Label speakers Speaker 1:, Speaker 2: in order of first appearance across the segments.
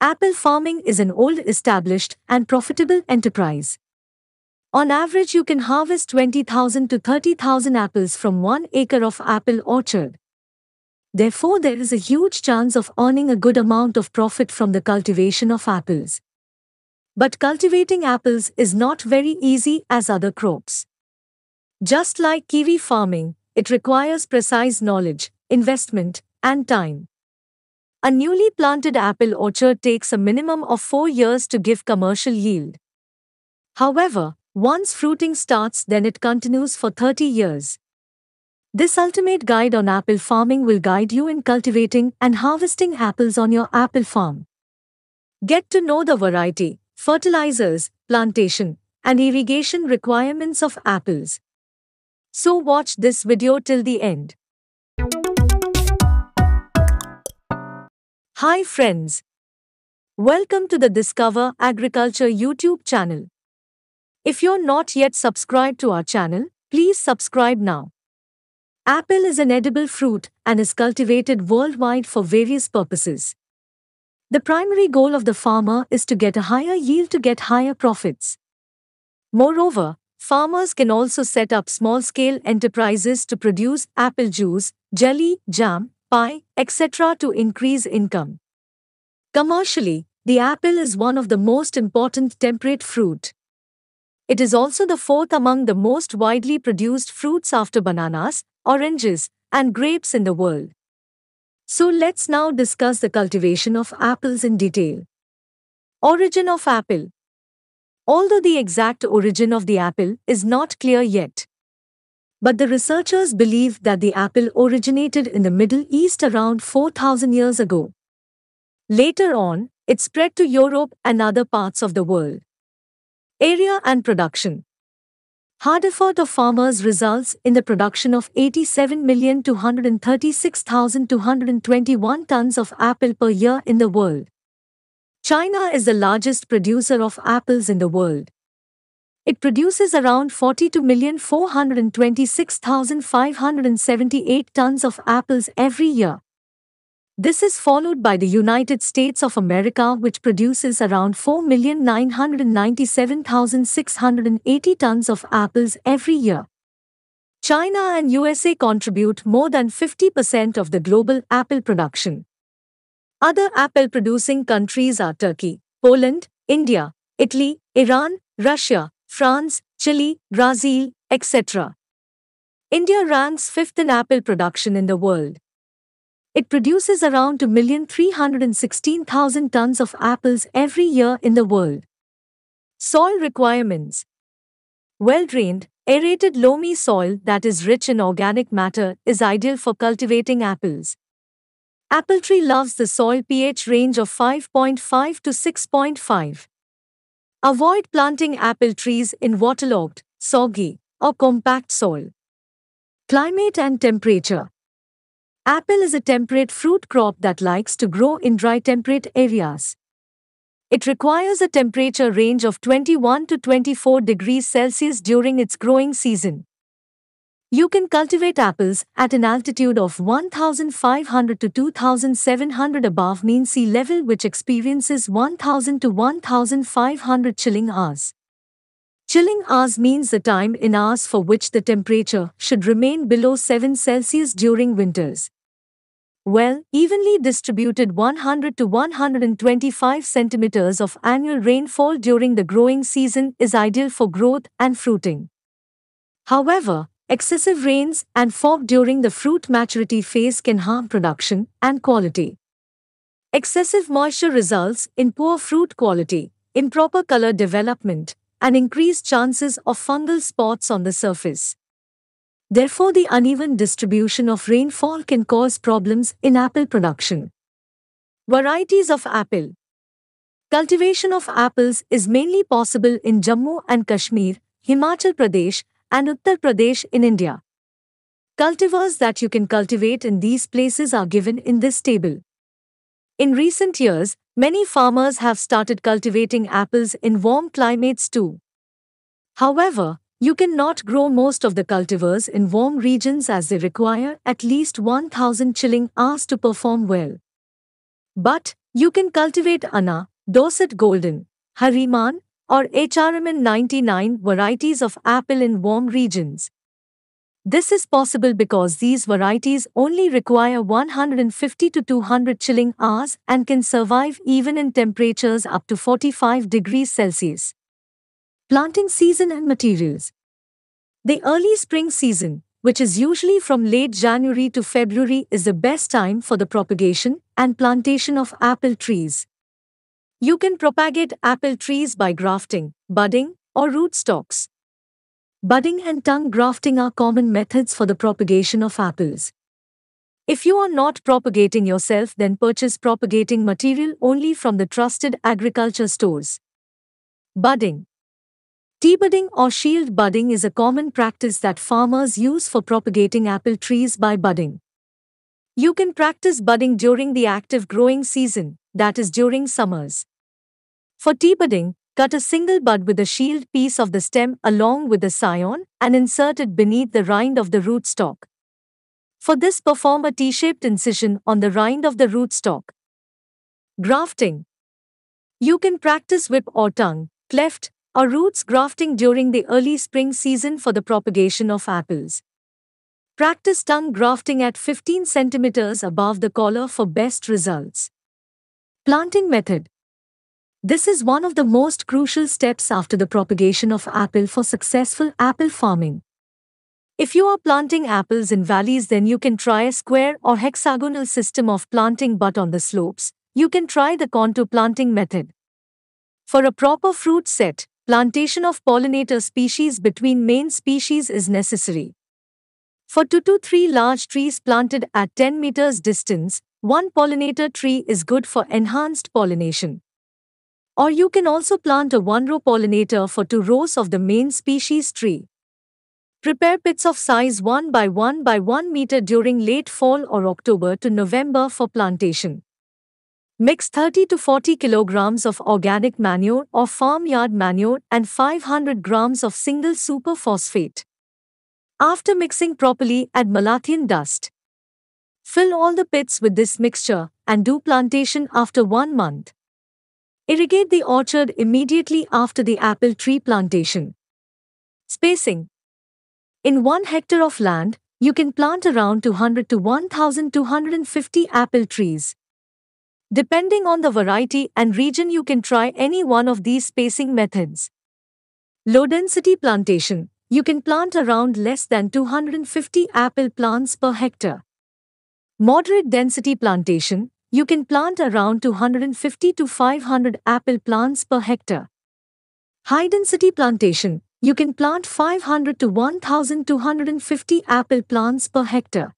Speaker 1: Apple farming is an old established and profitable enterprise. On average, you can harvest 20,000 to 30,000 apples from one acre of apple orchard. Therefore, there is a huge chance of earning a good amount of profit from the cultivation of apples. But cultivating apples is not very easy as other crops. Just like kiwi farming, it requires precise knowledge, investment, and time. A newly planted apple orchard takes a minimum of four years to give commercial yield. However, once fruiting starts, then it continues for 30 years. This ultimate guide on apple farming will guide you in cultivating and harvesting apples on your apple farm. Get to know the variety, fertilizers, plantation, and irrigation requirements of apples. So watch this video till the end. Hi friends. Welcome to the Discover Agriculture YouTube channel. If you're not yet subscribed to our channel, please subscribe now. Apple is an edible fruit and is cultivated worldwide for various purposes. The primary goal of the farmer is to get a higher yield to get higher profits. Moreover, farmers can also set up small-scale enterprises to produce apple juice, jelly, jam, Pi, etc. to increase income. Commercially, the apple is one of the most important temperate fruit. It is also the fourth among the most widely produced fruits after bananas, oranges, and grapes in the world. So let's now discuss the cultivation of apples in detail. Origin of apple Although the exact origin of the apple is not clear yet, but the researchers believe that the apple originated in the Middle East around 4,000 years ago. Later on, it spread to Europe and other parts of the world. Area and production Hard effort of farmers results in the production of 87,236,221 tons of apple per year in the world. China is the largest producer of apples in the world. It produces around 42,426,578 tons of apples every year. This is followed by the United States of America, which produces around 4,997,680 tons of apples every year. China and USA contribute more than 50% of the global apple production. Other apple producing countries are Turkey, Poland, India, Italy, Iran, Russia, France, Chile, Brazil, etc. India ranks fifth in apple production in the world. It produces around 2,316,000 tons of apples every year in the world. Soil requirements Well drained, aerated loamy soil that is rich in organic matter is ideal for cultivating apples. Apple tree loves the soil pH range of 5.5 to 6.5. Avoid planting apple trees in waterlogged, soggy, or compact soil. Climate and temperature. Apple is a temperate fruit crop that likes to grow in dry temperate areas. It requires a temperature range of 21 to 24 degrees Celsius during its growing season. You can cultivate apples at an altitude of 1,500 to 2,700 above mean sea level which experiences 1,000 to 1,500 chilling hours. Chilling hours means the time in hours for which the temperature should remain below 7 Celsius during winters. Well, evenly distributed 100 to 125 centimeters of annual rainfall during the growing season is ideal for growth and fruiting. However, Excessive rains and fog during the fruit maturity phase can harm production and quality. Excessive moisture results in poor fruit quality, improper color development, and increased chances of fungal spots on the surface. Therefore, the uneven distribution of rainfall can cause problems in apple production. Varieties of apple Cultivation of apples is mainly possible in Jammu and Kashmir, Himachal Pradesh, and Uttar Pradesh in India. Cultivars that you can cultivate in these places are given in this table. In recent years, many farmers have started cultivating apples in warm climates too. However, you cannot grow most of the cultivars in warm regions as they require at least 1000 chilling hours to perform well. But, you can cultivate Anna, Dorset Golden, Hariman, or HRMN 99 varieties of apple in warm regions. This is possible because these varieties only require 150 to 200 chilling hours and can survive even in temperatures up to 45 degrees Celsius. Planting season and materials. The early spring season, which is usually from late January to February, is the best time for the propagation and plantation of apple trees. You can propagate apple trees by grafting, budding, or rootstocks. Budding and tongue grafting are common methods for the propagation of apples. If you are not propagating yourself, then purchase propagating material only from the trusted agriculture stores. Budding T-budding or shield budding is a common practice that farmers use for propagating apple trees by budding. You can practice budding during the active growing season, that is during summers. For tea budding, cut a single bud with a shield piece of the stem along with the scion and insert it beneath the rind of the rootstock. For this perform a T-shaped incision on the rind of the rootstock. Grafting You can practice whip or tongue, cleft, or roots grafting during the early spring season for the propagation of apples. Practice tongue grafting at 15 centimeters above the collar for best results. Planting method. This is one of the most crucial steps after the propagation of apple for successful apple farming. If you are planting apples in valleys then you can try a square or hexagonal system of planting but on the slopes, you can try the contour planting method. For a proper fruit set, plantation of pollinator species between main species is necessary. For 2 to 3 large trees planted at 10 meters distance, one pollinator tree is good for enhanced pollination. Or you can also plant a one-row pollinator for two rows of the main species tree. Prepare pits of size 1 by 1 by 1 meter during late fall or October to November for plantation. Mix 30 to 40 kilograms of organic manure or farmyard manure and 500 grams of single superphosphate. After mixing properly, add Malathian dust. Fill all the pits with this mixture and do plantation after one month. Irrigate the orchard immediately after the apple tree plantation. Spacing In 1 hectare of land, you can plant around 200 to 1250 apple trees. Depending on the variety and region you can try any one of these spacing methods. Low density plantation you can plant around less than 250 apple plants per hectare. Moderate density plantation, you can plant around 250 to 500 apple plants per hectare. High density plantation, you can plant 500 to 1250 apple plants per hectare.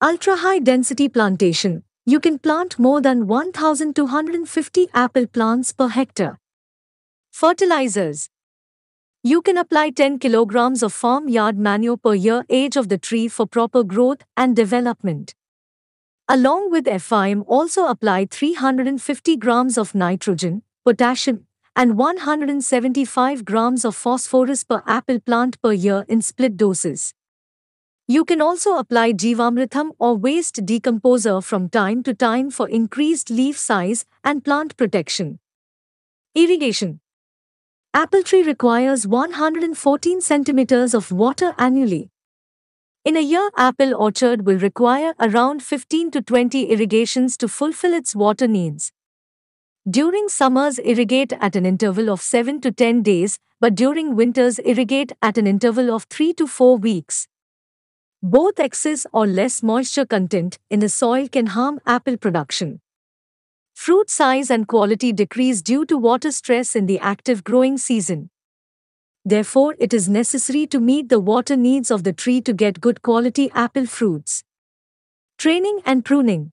Speaker 1: Ultra high density plantation, you can plant more than 1250 apple plants per hectare. Fertilizers, you can apply 10 kilograms of farm yard manure per year age of the tree for proper growth and development. Along with FIM also apply 350 grams of nitrogen, potassium and 175 grams of phosphorus per apple plant per year in split doses. You can also apply Jivamritham or waste decomposer from time to time for increased leaf size and plant protection. Irrigation apple tree requires 114 centimeters of water annually. In a year, apple orchard will require around 15 to 20 irrigations to fulfill its water needs. During summers, irrigate at an interval of 7 to 10 days, but during winters, irrigate at an interval of 3 to 4 weeks. Both excess or less moisture content in the soil can harm apple production fruit size and quality decrease due to water stress in the active growing season. Therefore, it is necessary to meet the water needs of the tree to get good quality apple fruits. Training and pruning.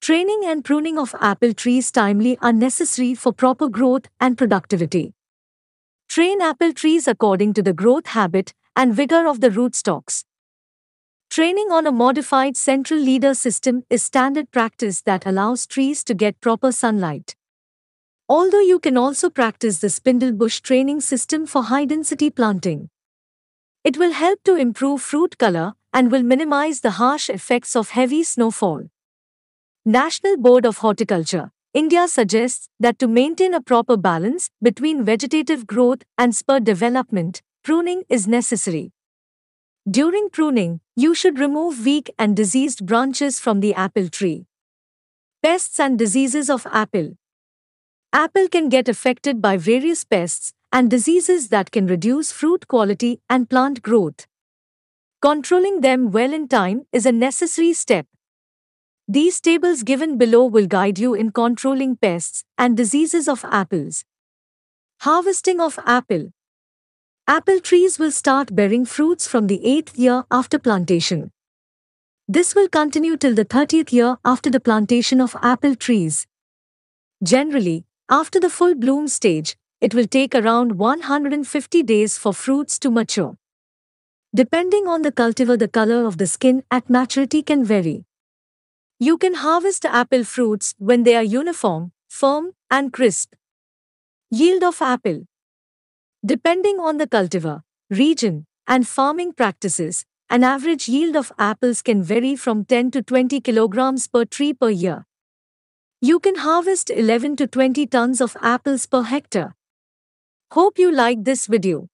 Speaker 1: Training and pruning of apple trees timely are necessary for proper growth and productivity. Train apple trees according to the growth habit and vigor of the rootstocks. Training on a modified central leader system is standard practice that allows trees to get proper sunlight. Although you can also practice the spindle bush training system for high density planting. It will help to improve fruit color and will minimize the harsh effects of heavy snowfall. National Board of Horticulture, India suggests that to maintain a proper balance between vegetative growth and spur development, pruning is necessary. During pruning, you should remove weak and diseased branches from the apple tree. Pests and diseases of apple. Apple can get affected by various pests and diseases that can reduce fruit quality and plant growth. Controlling them well in time is a necessary step. These tables given below will guide you in controlling pests and diseases of apples. Harvesting of apple. Apple trees will start bearing fruits from the 8th year after plantation. This will continue till the 30th year after the plantation of apple trees. Generally, after the full bloom stage, it will take around 150 days for fruits to mature. Depending on the cultivar, the color of the skin at maturity can vary. You can harvest apple fruits when they are uniform, firm, and crisp. Yield of apple Depending on the cultivar, region, and farming practices, an average yield of apples can vary from 10 to 20 kilograms per tree per year. You can harvest 11 to 20 tons of apples per hectare. Hope you like this video.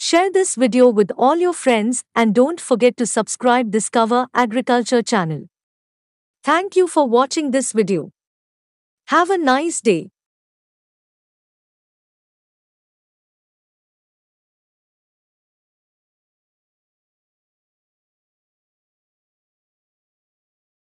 Speaker 1: Share this video with all your friends and don't forget to subscribe Discover Agriculture channel. Thank you for watching this video. Have a nice day.